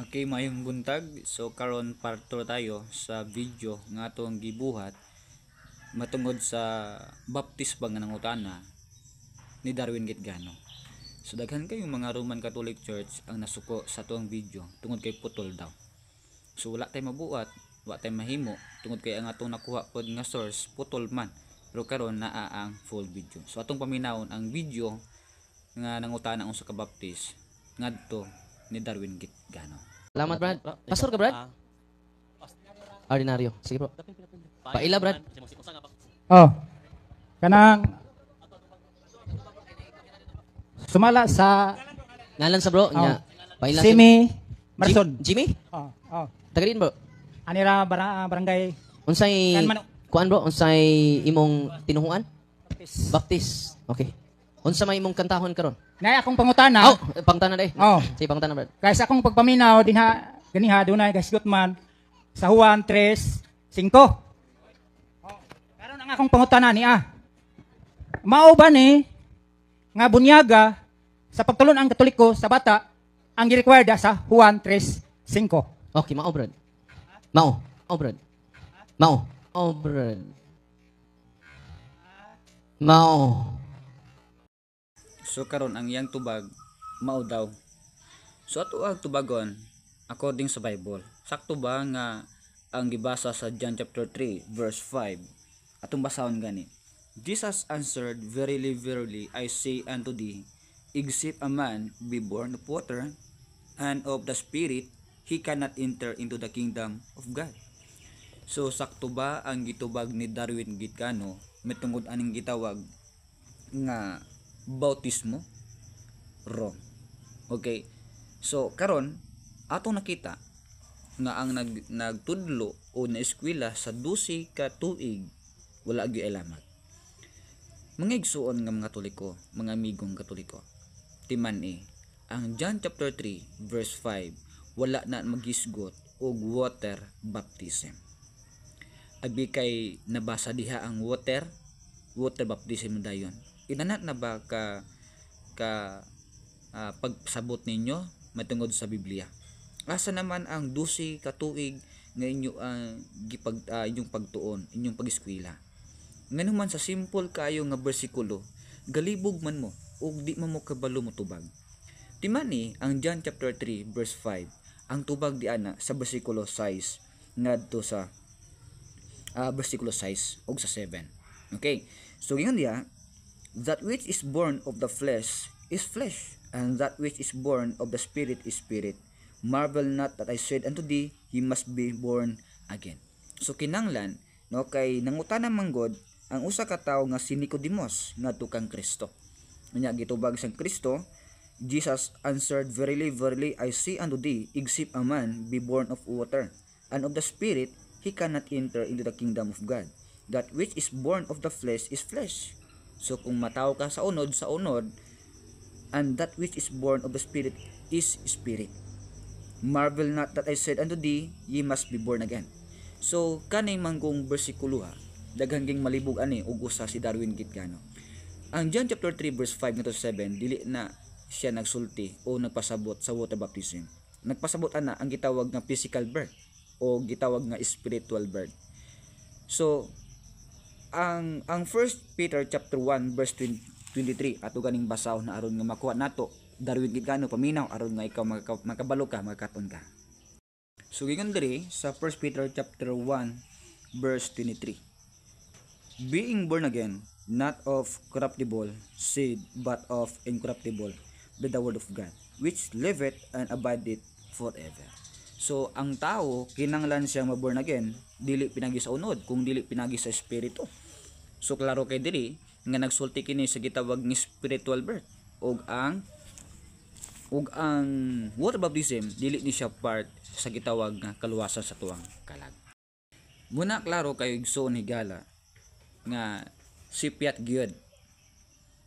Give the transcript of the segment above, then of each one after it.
Okay, mayong buntag. So karon part 2 tayo sa video nga atong gibuhat matungod sa baptism nga nangutana ni Darwin Gitgano. So daghan kayong mga Roman Catholic Church ang nasuko sa tuong video tungod kay putol daw. So wala tay mabuat, wala tay mahimo tungod kay ang atong nakuha pod nga source putol man. Pero karon naa ang full video. So atong paminawon ang video nga nangutana ang sa kabaptis ngadto ni Darwin Gitgano. Salamat, Brad. Pastor ka, Brad? Ah. Ordinaryo. Sige, bro. Paila, Brad. Oh. Kanang sumala sa Nalan sa bro oh. niya. Paila Simi Marson. Jimmy? Oh, oh. Tagalin bro. Anira bara, ah, barangay. Unsay kuan bro? Unsay imong tinuhuan? Baptis. Baptis. Okay. Unsa may imong kantahon karon? Nay akong pangutana. Oh, pangutana day. Oh. Si pangutana brad. Guys, akong pagpaminaw dinha ganiha dunay guys Gutman sa Juan 3:5. Oh. Karon ang akong pangutana ni ah. Mao ba ni nga bunyaga sa pagtulon ang Katoliko sa bata ang girequired sa Juan 3:5. Okay, mao brad. Mao. Oh, brad. Mao. Oh, brad. Mao. So karon ang iyang tubag mao daw. So ato ang tubagon according sa Bible. Sakto ba nga ang gibasa sa John chapter 3 verse 5. Atong basahon gani. Jesus answered, Verily, verily, I say unto thee, except a man be born of water and of the Spirit, he cannot enter into the kingdom of God. So sakto ba ang gitubag ni Darwin Gitkano mitungod aning gitawag nga bautismo wrong okay so karon atong nakita nga ang nag, nagtudlo o na eskwela sa 12 ka tuig wala gyud alamat mga igsuon nga mga katoliko mga amigong katoliko timan eh ang John chapter 3 verse 5 wala na magisgot og water baptism abi kay nabasa diha ang water water baptism dayon inanat na ba ka ka uh, pagsabot ninyo matungod sa Biblia asa naman ang 12 ka tuig nga inyo ang uh, gipag uh, inyong pagtuon inyong pageskwela nganong man sa simple kayo nga bersikulo galibog man mo ug di man mo kabalo mo tubag timani ang John chapter 3 verse 5 ang tubag di ana sa bersikulo 6 ngadto sa uh, bersikulo 6 ug sa 7 okay so gingon diha That which is born of the flesh is flesh, and that which is born of the Spirit is spirit. Marvel not that I said unto thee, he must be born again. So kinanglan, no, kay nanguta ng God, ang usa ka tawo nga si Nicodemus ngadto kang Kristo. Nya gitubag sang Kristo, Jesus answered, Verily, verily, I see unto thee, except a man be born of water and of the Spirit, he cannot enter into the kingdom of God. That which is born of the flesh is flesh, So kung mataw ka sa unod, sa unod, and that which is born of the Spirit is Spirit. Marvel not that I said unto thee, ye must be born again. So kaning manggong bersikulo ha, daghan malibog ani ug usa si Darwin Gitgano. Ang John chapter 3 verse 5 ngadto 7 dili na siya nagsulti o nagpasabot sa water baptism. Nagpasabot ana ang gitawag nga physical birth o gitawag nga spiritual birth. So ang ang first Peter chapter 1 verse 23 ato ganing basaw na aron nga makuha nato darwin gid kano paminaw aron nga ikaw magka, magkabalo ka magkaton ka so gikan diri sa first Peter chapter 1 verse 23 being born again not of corruptible seed but of incorruptible by the word of God which liveth and abideth forever So ang tao kinanglan siyang maborn again dili pinagi sa unod kung dili pinagi sa espiritu. So klaro kay dili nga nagsulti kini sa gitawag ni spiritual birth ug ang ug ang water baptism dili ni siya part sa gitawag nga kaluwasan sa tuwang kalag. Muna klaro kay igsoon higala nga sipiat gyud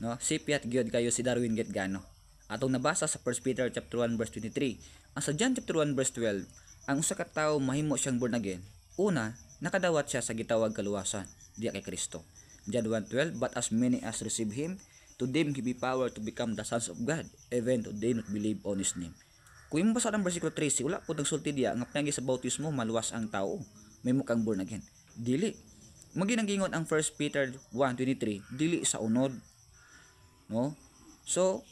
no sipiat gyud kayo si Darwin Getgano atong nabasa sa 1 Peter chapter 1 verse 23 ang sa John chapter 1 verse 12, ang usa ka tawo mahimo siyang born again. Una, nakadawat siya sa gitawag kaluwasan diya kay Kristo. John 1:12, but as many as receive him, to them he be power to become the sons of God, even to them that believe on his name. Kung imo basa ang bersikulo 13, wala po nagsulti diya nga pinagi sa bautismo maluwas ang tao. May mukang born again. Dili. Maginanggingon ang 1 Peter 1:23, dili sa unod. No? So,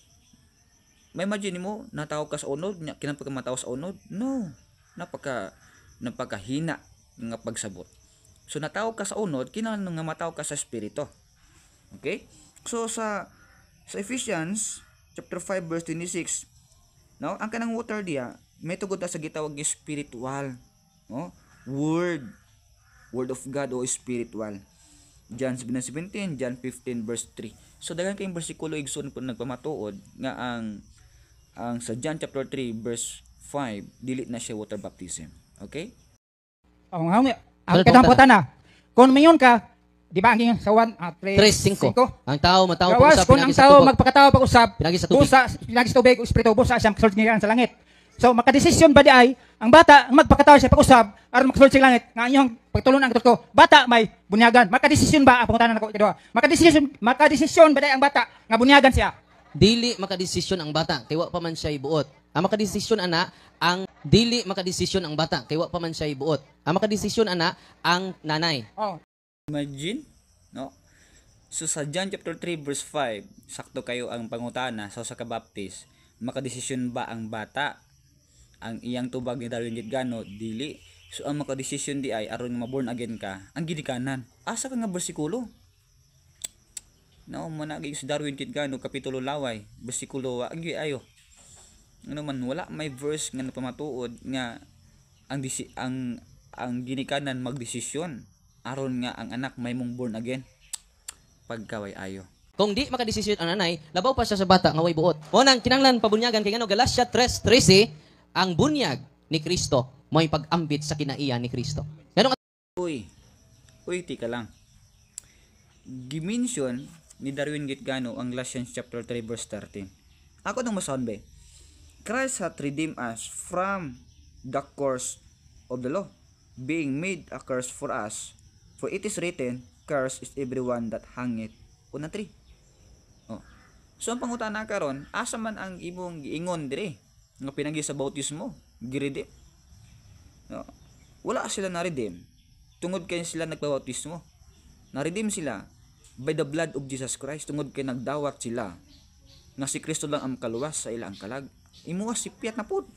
may imagine mo nataw ka sa unod nya kinapag mataw sa unod no napaka napakahina nga pagsabot so nataw ka sa unod kinahanglan nga mataw ka sa espiritu okay so sa sa Ephesians chapter 5 verse 26 no ang kanang water diya may tugod sa gitawag spiritual no word word of God o spiritual John 17, John 15 verse 3. So daghan kay bersikulo igsoon pud nagpamatuod nga ang ang sa John chapter 3 verse 5 dili na siya water baptism. Okay? Oh, nga, ano ang katamputan na. Kon mayon ka, di ba ang sa 1 uh, 3 5. Ang tao matao pag usap kung ang tao magpakatao pag usap. Pinagi sa tubig. Busa, pinagi sa tubig, espiritu busa siya magsult niya sa langit. So makadesisyon ba di ay ang bata ang magpakatao siya pag-usab aron makasulod sa langit nga inyong pagtulon ang ko bata may bunyagan makadesisyon ba ang pangutanan nako kadto makadesisyon makadesisyon ba di ang bata nga bunyagan siya dili makadesisyon ang bata kay wa pa man siya ibuot. Ang makadesisyon ana ang dili makadesisyon ang bata kay wa pa man siya ibuot. Ang makadesisyon ana ang nanay. Oh. Imagine, no? So sa John chapter 3 verse 5, sakto kayo ang pangutana sa so, sa kabaptis, makadesisyon ba ang bata? Ang iyang tubag ni Darwin Gitgano, dili. So ang makadesisyon di ay aron maborn again ka, ang gidikanan. Asa ka nga bersikulo? no muna agi si Darwin kit gano kapitulo laway, bersikulo wa agi ayo. Ano man wala may verse nga napamatuod nga ang disi ang ang ginikanan magdesisyon aron nga ang anak may mong born again. Pagkaway ayo. Kung di makadesisyon ang nanay, labaw pa siya sa bata nga way buot. O nang kinanglan pabunyagan kay ngano Galatia 3:13 ang bunyag ni Kristo may pag-ambit sa kinaiya ni Kristo. Ganong Uy, uy, tika lang. Gimension ni Darwin Gitgano ang Galatians chapter 3 verse 13. Ako nang masaon Christ hath redeemed us from the curse of the law, being made a curse for us. For it is written, curse is everyone that hangeth on a tree. Oh. So ang pangutana karon, asa man ang imong giingon dire nga pinagi sa bautismo, giredeem. No. Wala sila na redeem. Tungod kay sila nagbabautismo. Na redeem sila by the blood of Jesus Christ tungod kay nagdawat sila na si Kristo lang ang kaluwas sa ilang kalag imuha si piyat na pud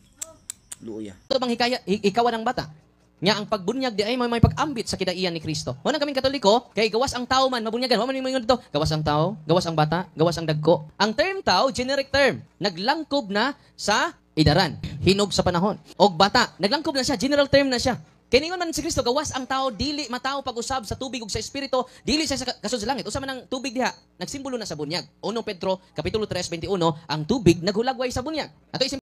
luya to bang hikaya ikawan ang bata nga ang pagbunyag di ay may, may pag-ambit sa kidaiyan ni Kristo. Mo nang kaming katoliko, kay gawas ang tao man mabunyagan. Wa man ingon dito, gawas ang tao, gawas ang bata, gawas ang dagko. Ang term tao, generic term, naglangkob na sa idaran, hinog sa panahon. Og bata, naglangkob na siya, general term na siya. Kiningon man si Kristo gawas ang tao dili matao pag-usab sa tubig ug sa espiritu, dili siya sa kasod sa langit. Usa man ang tubig diha, nagsimbolo na sa bunyag. 1 Pedro kapitulo 3 21 ang tubig naghulagway sa bunyag. Ato isim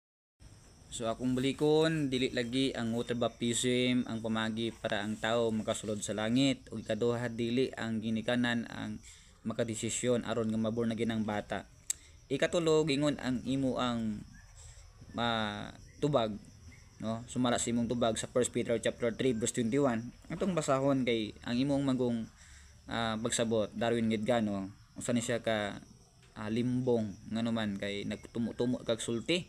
So akong balikon, dili lagi ang water baptism ang pamagi para ang tao makasulod sa langit ug ikaduha dili ang ginikanan ang makadesisyon aron nga mabor na ginang bata. Ikatulo gingon ang imo ang matubag ah, uh, no sumara sa imong tubag sa 1 Peter chapter 3 verse 21 atong basahon kay ang imong magong uh, ah, pagsabot Darwin Gidgano unsa ni siya ka uh, limbong ngano man kay nagtumutumo kag sulti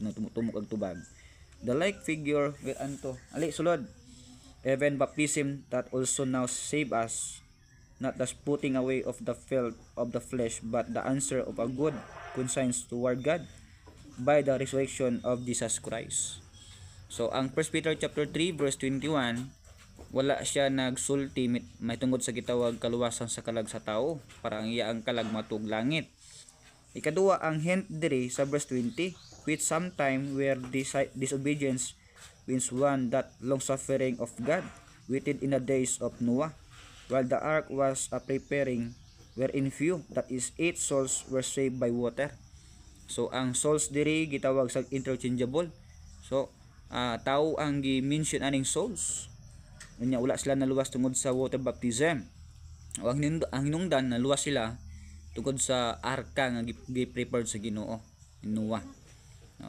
nagtumutumo kag tubag the like figure with anto ali sulod even baptism that also now save us not the putting away of the filth of the flesh but the answer of a good conscience toward God by the resurrection of Jesus Christ So ang 1 Peter chapter 3 verse 21 wala siya nagsulti may tungod sa gitawag kaluwasan sa kalag sa tao para ang iya ang kalag matug langit. Ikaduwa ang hint diri sa verse 20 which sometime where dis disobedience wins one that long suffering of God within in the days of Noah while the ark was a preparing wherein few that is eight souls were saved by water. So ang souls diri gitawag sa interchangeable. So uh, tao ang gi-mention aning souls unya ula sila naluwas tungod sa water baptism o ang, ang hinungdan naluwas sila tungod sa arka nga gi-prepared sa Ginoo Noah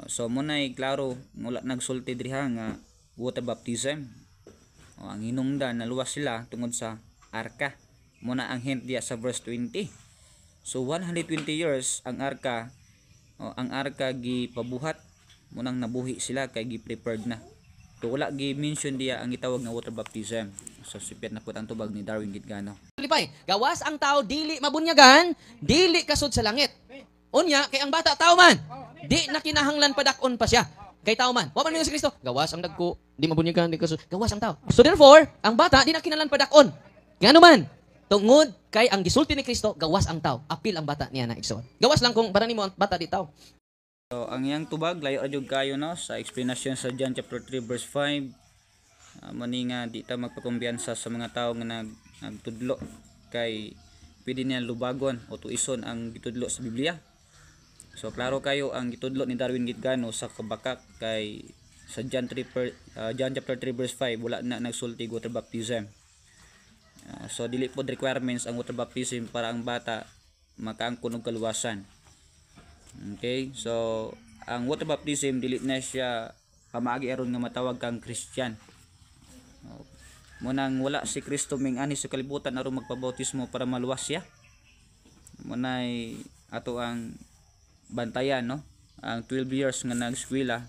so mo na klaro wala nagsulti diha nga water baptism o ah, ang hinungdan naluwas sila tungod sa arka mo na ang hint diya sa verse 20 so 120 years ang arka o, ah, ang arka gipabuhat munang nabuhi sila kay gi-prepared na so gi-mention diya ang gitawag na water baptism so sipyat na putang tubag ni Darwin Gitgano Lipay, gawas ang tao dili mabunyagan dili kasod sa langit unya kay ang bata tao man di na kinahanglan padakon pa siya kay tao man wa man si Kristo gawas ang dagko di mabunyagan di kasod gawas ang tao so therefore ang bata di na kinahanglan padakon ngano man tungod kay ang gisulti ni Kristo gawas ang tao apil ang bata niya na igsoon gawas lang kung para nimo ang bata di tao So, ang iyang tubag, layo adyog kayo no, sa explanation sa John chapter 3 verse 5. Uh, ah, mani nga di ta magpakumbiyansa sa mga tao nga nag, nagtudlo kay pwede niya lubagon o tuison ang gitudlo sa Biblia. So klaro kayo ang gitudlo ni Darwin Gitgano sa kabakak kay sa John 3 per, uh, John chapter 3 verse 5 wala na nagsulti water baptism. Uh, so dili pod requirements ang water baptism para ang bata makaangkon og kaluwasan. Okay? So, ang water baptism dili na siya pamaagi aron nga matawag kang Christian. Oh. Munang wala si Kristo ming ani sa kalibutan aron magpabautismo para maluwas siya. Mo ato ang bantayan no. Ang 12 years nga nag-eskwela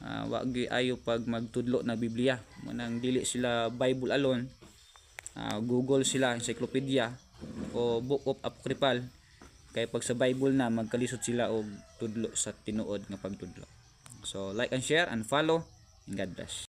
uh, wa ayo pag magtudlo na Biblia. munang dili sila Bible alone. Uh, Google sila encyclopedia o book of apocryphal kay pag sa Bible na magkalisot sila og tudlo sa tinuod nga pagtudlo so like and share and follow and God bless